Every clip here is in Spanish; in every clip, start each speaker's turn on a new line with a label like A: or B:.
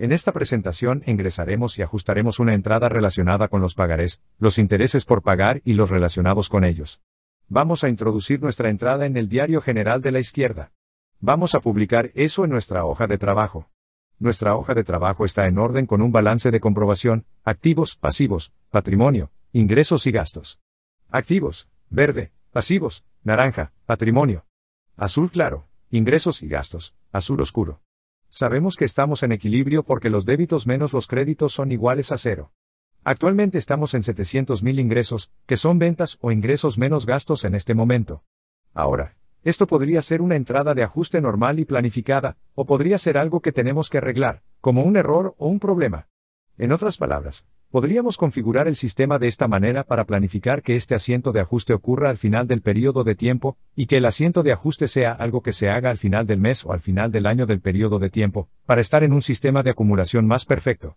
A: En esta presentación ingresaremos y ajustaremos una entrada relacionada con los pagarés, los intereses por pagar y los relacionados con ellos. Vamos a introducir nuestra entrada en el diario general de la izquierda. Vamos a publicar eso en nuestra hoja de trabajo. Nuestra hoja de trabajo está en orden con un balance de comprobación, activos, pasivos, patrimonio, ingresos y gastos. Activos, verde, pasivos, naranja, patrimonio. Azul claro, ingresos y gastos, azul oscuro. Sabemos que estamos en equilibrio porque los débitos menos los créditos son iguales a cero. Actualmente estamos en 700.000 ingresos, que son ventas o ingresos menos gastos en este momento. Ahora, esto podría ser una entrada de ajuste normal y planificada, o podría ser algo que tenemos que arreglar, como un error o un problema. En otras palabras, Podríamos configurar el sistema de esta manera para planificar que este asiento de ajuste ocurra al final del periodo de tiempo, y que el asiento de ajuste sea algo que se haga al final del mes o al final del año del periodo de tiempo, para estar en un sistema de acumulación más perfecto.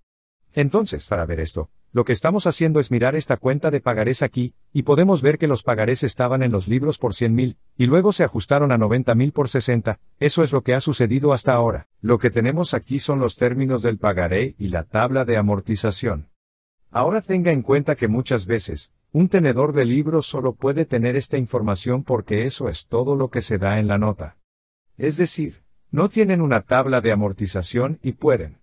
A: Entonces, para ver esto, lo que estamos haciendo es mirar esta cuenta de pagarés aquí, y podemos ver que los pagarés estaban en los libros por 100.000, y luego se ajustaron a 90.000 por 60, eso es lo que ha sucedido hasta ahora. Lo que tenemos aquí son los términos del pagaré y la tabla de amortización. Ahora tenga en cuenta que muchas veces, un tenedor de libros solo puede tener esta información porque eso es todo lo que se da en la nota. Es decir, no tienen una tabla de amortización y pueden.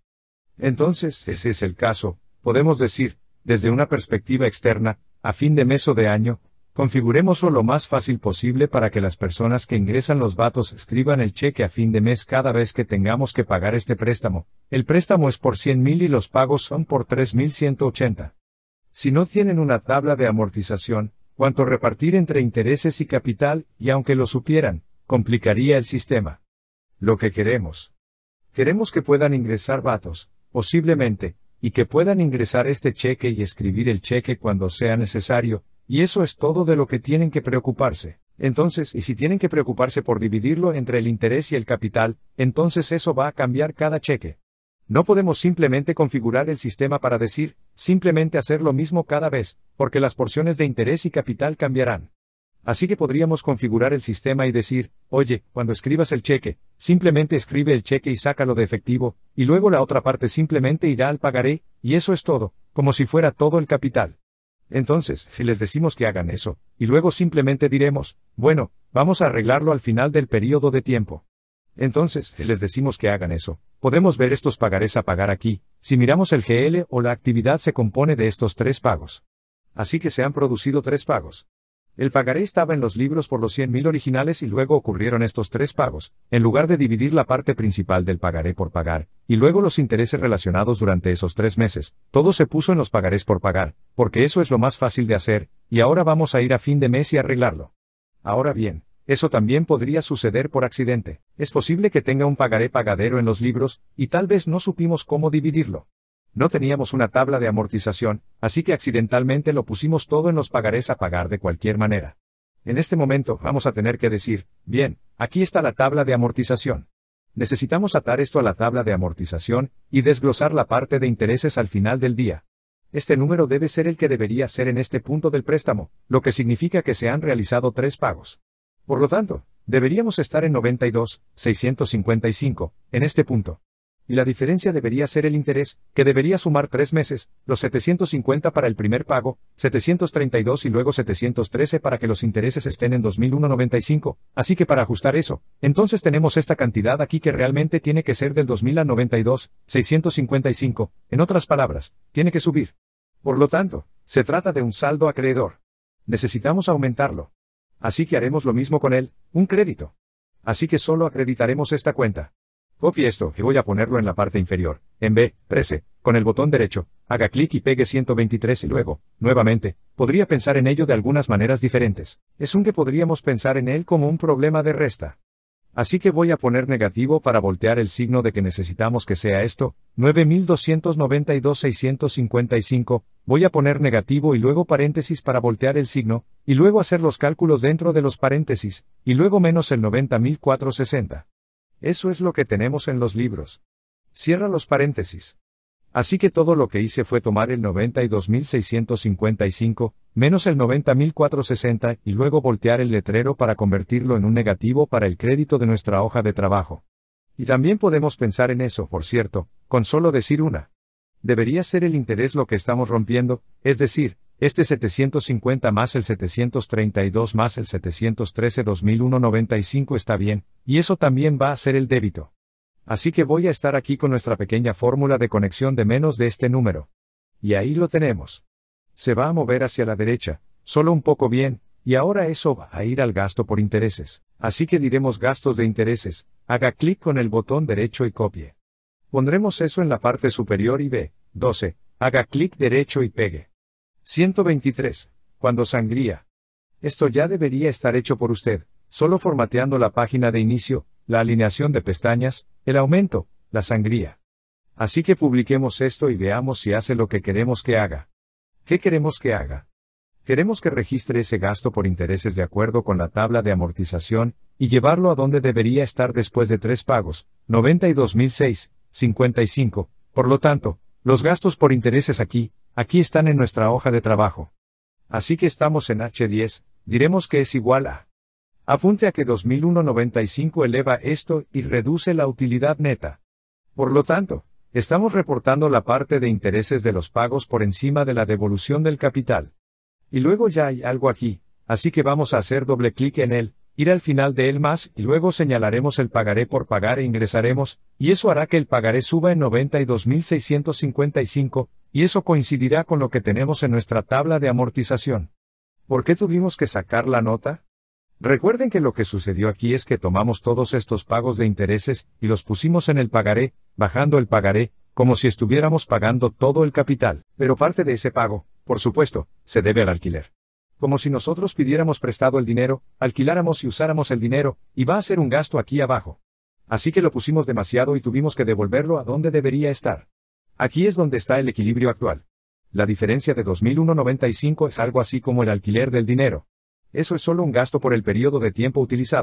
A: Entonces, ese es el caso, podemos decir, desde una perspectiva externa, a fin de mes o de año, Configuremoslo lo más fácil posible para que las personas que ingresan los VATOS escriban el cheque a fin de mes cada vez que tengamos que pagar este préstamo. El préstamo es por 100.000 y los pagos son por 3.180. Si no tienen una tabla de amortización, cuánto repartir entre intereses y capital, y aunque lo supieran, complicaría el sistema. Lo que queremos. Queremos que puedan ingresar datos, posiblemente, y que puedan ingresar este cheque y escribir el cheque cuando sea necesario, y eso es todo de lo que tienen que preocuparse. Entonces, y si tienen que preocuparse por dividirlo entre el interés y el capital, entonces eso va a cambiar cada cheque. No podemos simplemente configurar el sistema para decir, simplemente hacer lo mismo cada vez, porque las porciones de interés y capital cambiarán. Así que podríamos configurar el sistema y decir, oye, cuando escribas el cheque, simplemente escribe el cheque y sácalo de efectivo, y luego la otra parte simplemente irá al pagaré, y eso es todo, como si fuera todo el capital. Entonces, si les decimos que hagan eso, y luego simplemente diremos, bueno, vamos a arreglarlo al final del periodo de tiempo. Entonces, les decimos que hagan eso, podemos ver estos pagarés a pagar aquí, si miramos el GL o la actividad se compone de estos tres pagos. Así que se han producido tres pagos. El pagaré estaba en los libros por los 100.000 originales y luego ocurrieron estos tres pagos, en lugar de dividir la parte principal del pagaré por pagar, y luego los intereses relacionados durante esos tres meses, todo se puso en los pagarés por pagar, porque eso es lo más fácil de hacer, y ahora vamos a ir a fin de mes y arreglarlo. Ahora bien, eso también podría suceder por accidente, es posible que tenga un pagaré pagadero en los libros, y tal vez no supimos cómo dividirlo. No teníamos una tabla de amortización, así que accidentalmente lo pusimos todo en los pagarés a pagar de cualquier manera. En este momento vamos a tener que decir, bien, aquí está la tabla de amortización. Necesitamos atar esto a la tabla de amortización, y desglosar la parte de intereses al final del día. Este número debe ser el que debería ser en este punto del préstamo, lo que significa que se han realizado tres pagos. Por lo tanto, deberíamos estar en 92.655 en este punto y la diferencia debería ser el interés, que debería sumar tres meses, los 750 para el primer pago, 732 y luego 713 para que los intereses estén en 2001.95, así que para ajustar eso, entonces tenemos esta cantidad aquí que realmente tiene que ser del 2000 92, 655, en otras palabras, tiene que subir. Por lo tanto, se trata de un saldo acreedor. Necesitamos aumentarlo. Así que haremos lo mismo con él, un crédito. Así que solo acreditaremos esta cuenta. Copie esto y voy a ponerlo en la parte inferior, en B13, con el botón derecho, haga clic y pegue 123 y luego, nuevamente, podría pensar en ello de algunas maneras diferentes. Es un que podríamos pensar en él como un problema de resta. Así que voy a poner negativo para voltear el signo de que necesitamos que sea esto, 9292.655, voy a poner negativo y luego paréntesis para voltear el signo, y luego hacer los cálculos dentro de los paréntesis, y luego menos el 90460. Eso es lo que tenemos en los libros. Cierra los paréntesis. Así que todo lo que hice fue tomar el 92.655, menos el 90.460, y luego voltear el letrero para convertirlo en un negativo para el crédito de nuestra hoja de trabajo. Y también podemos pensar en eso, por cierto, con solo decir una. Debería ser el interés lo que estamos rompiendo, es decir, este 750 más el 732 más el 713 95 está bien, y eso también va a ser el débito. Así que voy a estar aquí con nuestra pequeña fórmula de conexión de menos de este número. Y ahí lo tenemos. Se va a mover hacia la derecha, solo un poco bien, y ahora eso va a ir al gasto por intereses. Así que diremos gastos de intereses, haga clic con el botón derecho y copie. Pondremos eso en la parte superior y ve, 12, haga clic derecho y pegue. 123. Cuando sangría. Esto ya debería estar hecho por usted, solo formateando la página de inicio, la alineación de pestañas, el aumento, la sangría. Así que publiquemos esto y veamos si hace lo que queremos que haga. ¿Qué queremos que haga? Queremos que registre ese gasto por intereses de acuerdo con la tabla de amortización, y llevarlo a donde debería estar después de tres pagos, 92.006, Por lo tanto, los gastos por intereses aquí, Aquí están en nuestra hoja de trabajo. Así que estamos en H10, diremos que es igual a. Apunte a que 2195 eleva esto y reduce la utilidad neta. Por lo tanto, estamos reportando la parte de intereses de los pagos por encima de la devolución del capital. Y luego ya hay algo aquí, así que vamos a hacer doble clic en él, ir al final de él más, y luego señalaremos el pagaré por pagar e ingresaremos, y eso hará que el pagaré suba en 92.655, y eso coincidirá con lo que tenemos en nuestra tabla de amortización. ¿Por qué tuvimos que sacar la nota? Recuerden que lo que sucedió aquí es que tomamos todos estos pagos de intereses y los pusimos en el pagaré, bajando el pagaré, como si estuviéramos pagando todo el capital, pero parte de ese pago, por supuesto, se debe al alquiler como si nosotros pidiéramos prestado el dinero, alquiláramos y usáramos el dinero, y va a ser un gasto aquí abajo. Así que lo pusimos demasiado y tuvimos que devolverlo a donde debería estar. Aquí es donde está el equilibrio actual. La diferencia de 2001-95 es algo así como el alquiler del dinero. Eso es solo un gasto por el periodo de tiempo utilizado.